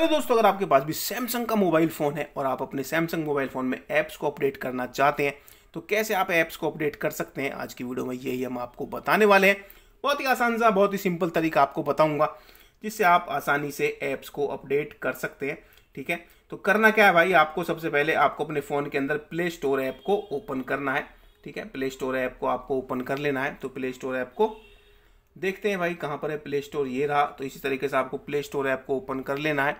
hello दोस्तों अगर आपके पास भी सैमसंग का मोबाइल फ़ोन है और आप अपने सैमसंग मोबाइल फ़ोन में ऐप्स को अपडेट करना चाहते हैं तो कैसे आप ऐप्स को अपडेट कर सकते हैं आज की वीडियो में यही हम आपको बताने वाले हैं बहुत ही आसान सा बहुत ही सिंपल तरीका आपको बताऊंगा जिससे आप आसानी से ऐप्स को अपडेट कर सकते हैं ठीक है तो करना क्या है भाई आपको सबसे पहले आपको अपने फ़ोन के अंदर प्ले स्टोर ऐप को ओपन करना है ठीक है प्ले स्टोर ऐप को आपको ओपन कर लेना है तो प्ले स्टोर ऐप को देखते हैं भाई कहाँ पर है प्ले स्टोर ये रहा तो इसी तरीके से आपको प्ले स्टोर ऐप को ओपन कर लेना है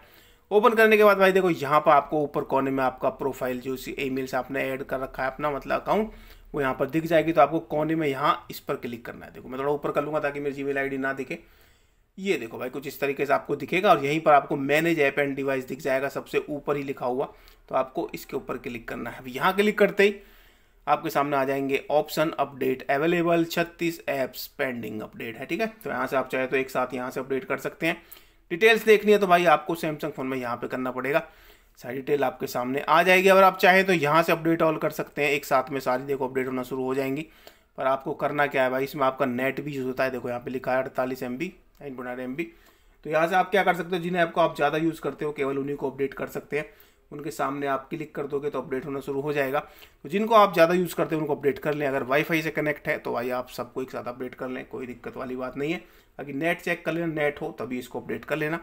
ओपन करने के बाद भाई देखो यहाँ पर आपको ऊपर कोने में आपका प्रोफाइल जो इसी ईमेल से आपने ऐड कर रखा है अपना मतलब अकाउंट वो यहाँ पर दिख जाएगी तो आपको कोने में यहाँ इस पर क्लिक करना है देखो मैं थोड़ा ऊपर कर लूँगा ताकि मेरी जीमेल आईडी ना दिखे ये देखो भाई कुछ इस तरीके से आपको दिखेगा और यहीं पर आपको मैनेज ऐप एंड डिवाइस दिख जाएगा सबसे ऊपर ही लिखा हुआ तो आपको इसके ऊपर क्लिक करना है अब यहाँ क्लिक करते ही आपके सामने आ जाएंगे ऑप्शन अपडेट अवेलेबल छत्तीस एप्स पेंडिंग अपडेट है ठीक है तो यहाँ से आप चाहे तो एक साथ यहाँ से अपडेट कर सकते हैं डिटेल्स देखनी है तो भाई आपको सैमसंग फ़ोन में यहाँ पे करना पड़ेगा सारी डिटेल आपके सामने आ जाएगी अगर आप चाहें तो यहाँ से अपडेट ऑल कर सकते हैं एक साथ में सारी देखो अपडेट होना शुरू हो जाएंगी पर आपको करना क्या है भाई इसमें आपका नेट भी यूज़ होता है देखो यहाँ पे लिखा है अड़तालीस M B nine M B तो यहाँ से आप क्या कर सकते हो जिन्हें ऐप को आप ज़्यादा यूज़ करते हो केवल उन्हीं को अपडेट कर सकते हैं उनके सामने आप क्लिक कर दोगे तो अपडेट होना शुरू हो जाएगा तो जिनको आप ज़्यादा यूज़ करते हैं उनको अपडेट कर लें अगर वाईफाई से कनेक्ट है तो भाई आप सबको एक साथ अपडेट कर लें कोई दिक्कत वाली बात नहीं है बाकी नेट चेक कर लेना नेट हो तभी इसको अपडेट कर लेना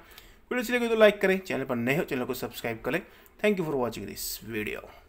वीडियो चलेगी तो लाइक करें चैनल पर नए हो चैनल को सब्सक्राइब करें thank you for watching this video